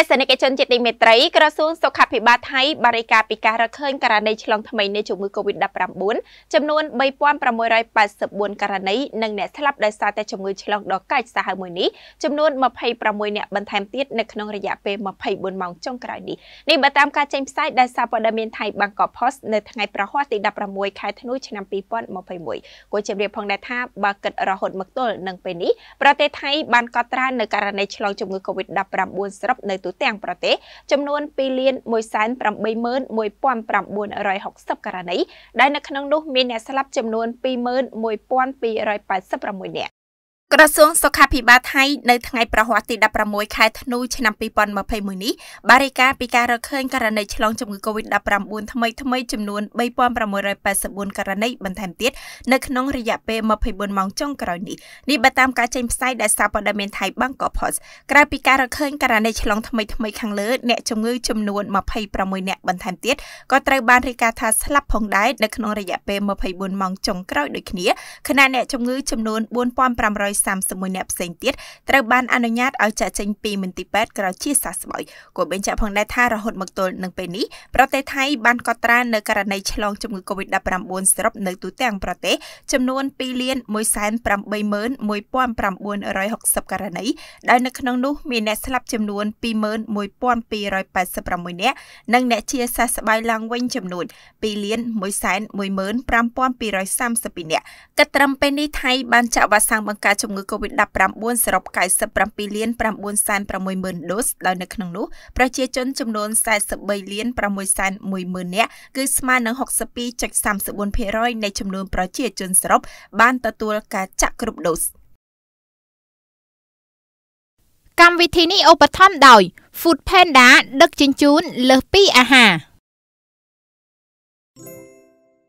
ទស្សនិកជនជាទីមេត្រីក្រសួងសុខាភិបាលថៃបារិការពីការរកឃើញករណីឆ្លងថ្មីនៃជំងឺ Covid-19 ចំនួន3684ករណីនិងអ្នកស្លាប់ដោយសារតែជំងឺឆ្លងដ៏កាចសាហាវមួយនេះចំនួន26អ្នកបន្ថែមទៀតនៅក្នុងរយៈពេល24ម៉ោងចុងក្រោយនេះនេះបើតាមការចេញផ្សាយដោយសារព័ត៌មានថៃ Bangkok Post នៅថ្ងៃប្រហ័សទី16ខែធ្នូឆ្នាំ2021គួរជម្រាបផងដែរថាបើគិតរហូតមកទល់នឹងពេលនេះប្រទេសថៃបានកត់ត្រានៅករណីឆ្លងជំងឺ Covid-19 សរុបនៅទូទូទាំងប្រទេសចំនួន2លាន181,1960ករណីដែលនៅក្នុងនោះមានអ្នកស្លាប់ចំនួន21,286នាក់ក្រសួងសុខាភិបាលថៃនៅថ្ងៃប្រហ័សទី16ខែធ្នូឆ្នាំ2021នេះបានរាយការណ៍ពីការរកឃើញករណីឆ្លងជំងឺ Covid-19 ថ្មីថ្មីចំនួន3684ករណីបន្ថែមទៀតនៅក្នុងរយៈពេល24ម៉ោងចុងក្រោយនេះនេះបើតាមការចេញផ្សាយដែលសារព័ត៌មានថៃ Bangkok Post ក្រៅពីការរកឃើញករណីឆ្លងថ្មីថ្មីខាងលើអ្នកជំងឺចំនួន26អ្នកបន្ថែមទៀតក៏ត្រូវបានរាយការណ៍ថាស្លាប់ផងដែរនៅក្នុងរយៈពេល24ម៉ោងចុងក្រោយដូចគ្នាខណៈអ្នកជំងឺចំនួន4500 131អ្នកផ្សេងទៀតត្រូវបានអនុញ្ញាតឲ្យចាក់ចេញពីមន្ទីរពេទ្យក្រជាសះស្បើយគូបញ្ជាក់ផងដែរថារហូតមកទល់នឹងពេលនេះប្រទេសថៃបានកត់ត្រានៅករណីឆ្លងជំងឺ Covid-19 សរុបនៅទូទាំងប្រទេសចំនួន2,181,1960ករណីដែលនៅក្នុងនោះ មានអ្នកស្លាប់ចំនួន21,286នាក់និងអ្នកជាសះស្បើយឡើងវិញ ចំនួន2,115,232នាក់កិត្តិកម្មពេលនេះថៃបានចាក់វ៉ាក់សាំងបង្ការជំជំងឺ Covid-19 សរុប97លាន960,000ដូសដោយនៅក្នុងនោះប្រជាជនចំនួន43លាន610,000នាក់គឺស្មើនឹង62.34%នៃ ចំនួនប្រជាជនសរុបបានទទួលការចាក់គ្រប់ដូសកម្មវិធីនេះឧបត្ថម្ភដោយ Food Panda ដឹកជញ្ជូនលើសពីអាហារ